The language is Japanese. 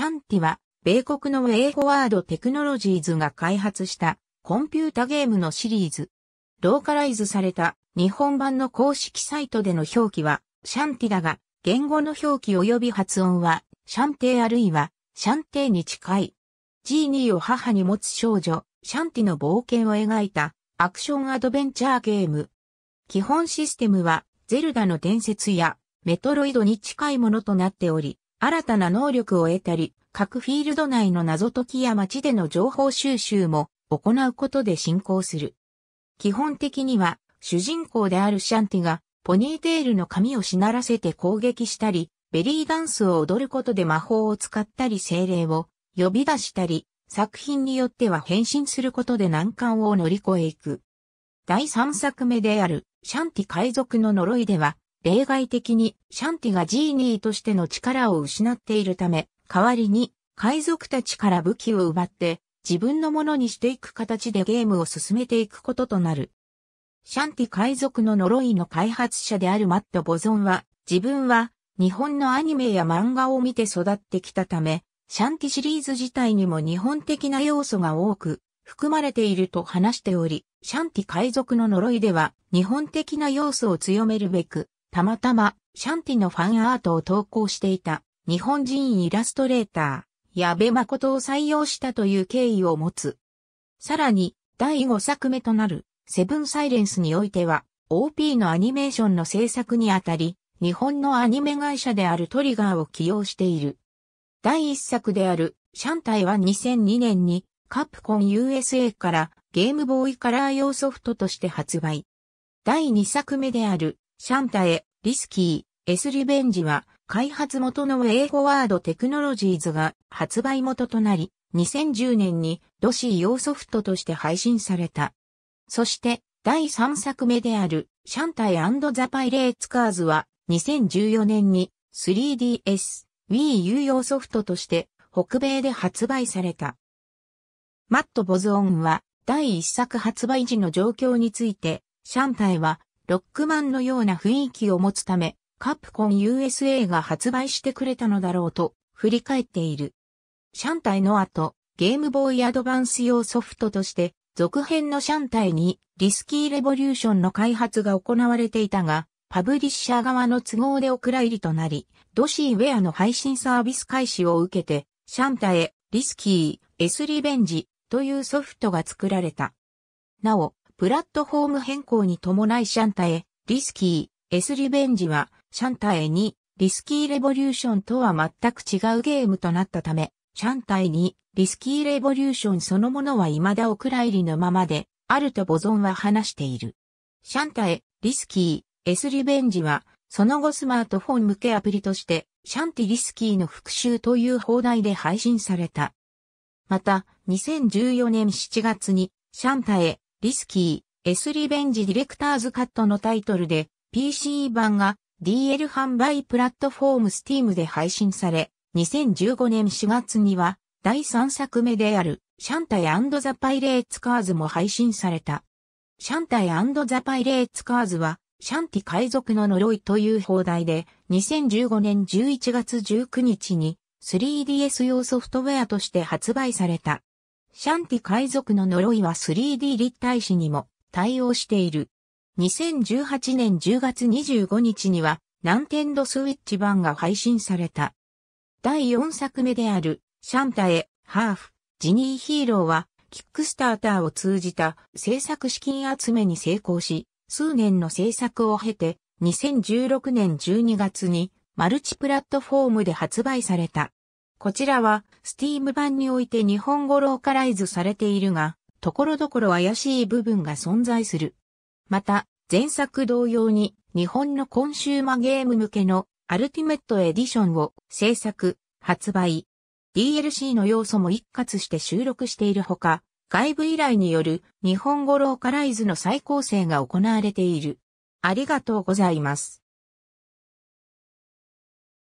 シャンティは、米国のウェイワードテクノロジーズが開発したコンピュータゲームのシリーズ。ローカライズされた日本版の公式サイトでの表記はシャンティだが、言語の表記及び発音はシャンティあるいはシャンティに近い。G2 を母に持つ少女、シャンティの冒険を描いたアクションアドベンチャーゲーム。基本システムはゼルダの伝説やメトロイドに近いものとなっており、新たな能力を得たり、各フィールド内の謎解きや街での情報収集も行うことで進行する。基本的には、主人公であるシャンティが、ポニーテールの髪をしならせて攻撃したり、ベリーダンスを踊ることで魔法を使ったり精霊を呼び出したり、作品によっては変身することで難関を乗り越えいく。第3作目である、シャンティ海賊の呪いでは、例外的にシャンティがジーニーとしての力を失っているため、代わりに海賊たちから武器を奪って自分のものにしていく形でゲームを進めていくこととなる。シャンティ海賊の呪いの開発者であるマット・ボゾンは、自分は日本のアニメや漫画を見て育ってきたため、シャンティシリーズ自体にも日本的な要素が多く含まれていると話しており、シャンティ海賊の呪いでは日本的な要素を強めるべく、たまたまシャンティのファンアートを投稿していた日本人イラストレーター、矢部誠を採用したという経緯を持つ。さらに、第5作目となる、セブンサイレンスにおいては、OP のアニメーションの制作にあたり、日本のアニメ会社であるトリガーを起用している。第1作である、シャンタイは2002年に、カプコン USA からゲームボーイカラー用ソフトとして発売。第2作目である、シャンタエ、リスキー、エスリベンジは、開発元のウェイフォワードテクノロジーズが発売元となり、2010年にドシー用ソフトとして配信された。そして、第3作目である、シャンタイザ・パイレーツカーズは、2014年に 3DS、Wii U 用ソフトとして、北米で発売された。マット・ボズオンは、第1作発売時の状況について、シャンタイは、ロックマンのような雰囲気を持つため、カプコン USA が発売してくれたのだろうと振り返っている。シャンタイの後、ゲームボーイアドバンス用ソフトとして、続編のシャンタイにリスキーレボリューションの開発が行われていたが、パブリッシャー側の都合でお蔵入りとなり、ドシーウェアの配信サービス開始を受けて、シャンタイリスキー、エスリベンジというソフトが作られた。なお、プラットフォーム変更に伴いシャンタエ、リスキー、S リベンジは、シャンタエ2、リスキーレボリューションとは全く違うゲームとなったため、シャンタエ2、リスキーレボリューションそのものは未だお蔵入りのままで、あるとボゾンは話している。シャンタエ、リスキー、S リベンジは、その後スマートフォン向けアプリとして、シャンティリスキーの復習という放題で配信された。また、2014年7月に、シャンタエ、リスキー、S リベンジディレクターズカットのタイトルで PC 版が DL 販売プラットフォームスティームで配信され、2015年4月には第3作目であるシャンタイザ・パイレーツ・カーズも配信された。シャンタイザ・パイレーツ・カーズはシャンティ海賊の呪いという放題で2015年11月19日に 3DS 用ソフトウェアとして発売された。シャンティ海賊の呪いは 3D 立体紙にも対応している。2018年10月25日には、ナンテンドスイッチ版が配信された。第4作目である、シャンタエ、ハーフ、ジニーヒーローは、キックスターターを通じた制作資金集めに成功し、数年の制作を経て、2016年12月にマルチプラットフォームで発売された。こちらは、スティーム版において日本語ローカライズされているが、ところどころ怪しい部分が存在する。また、前作同様に、日本のコンシューマゲーム向けのアルティメットエディションを制作、発売。DLC の要素も一括して収録しているほか、外部依頼による日本語ローカライズの再構成が行われている。ありがとうございます。